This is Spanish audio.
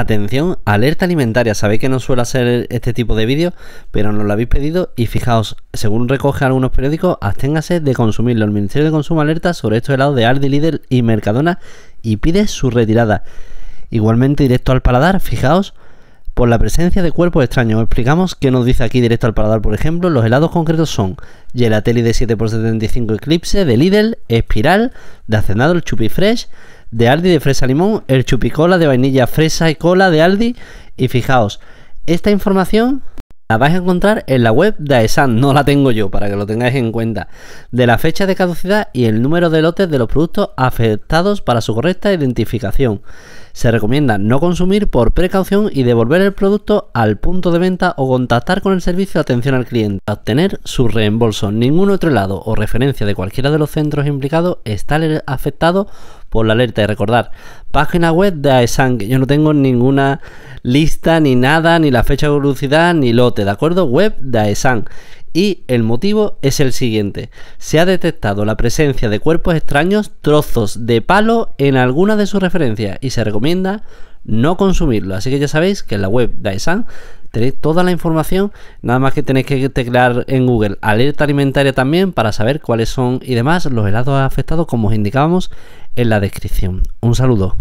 Atención, alerta alimentaria. Sabéis que no suele hacer este tipo de vídeos, pero nos lo habéis pedido y fijaos, según recoge algunos periódicos, absténgase de consumirlo. El Ministerio de Consumo alerta sobre estos helados de Aldi, Lidl y Mercadona y pide su retirada. Igualmente directo al paladar, fijaos, por la presencia de cuerpos extraños. explicamos qué nos dice aquí directo al paladar, por ejemplo. Los helados concretos son Gelateli de 7x75 Eclipse, de Lidl, Espiral, de Hacendado, el Chupi Fresh, de Aldi de fresa limón, el chupicola de vainilla fresa y cola de Aldi. Y fijaos, esta información la vais a encontrar en la web de AESAN, no la tengo yo, para que lo tengáis en cuenta, de la fecha de caducidad y el número de lotes de los productos afectados para su correcta identificación. Se recomienda no consumir por precaución y devolver el producto al punto de venta o contactar con el servicio de atención al cliente para obtener su reembolso. Ningún otro lado o referencia de cualquiera de los centros implicados está afectado por la alerta. Y recordar, página web de AESAN, que yo no tengo ninguna lista ni nada, ni la fecha de velocidad, ni lote, ¿de acuerdo? Web de AESAN y el motivo es el siguiente. Se ha detectado la presencia de cuerpos extraños, trozos de palo en alguna de sus referencias y se recomienda no consumirlo. Así que ya sabéis que en la web de tenéis toda la información, nada más que tenéis que teclear en Google alerta alimentaria también para saber cuáles son y demás los helados afectados como os indicábamos en la descripción. Un saludo.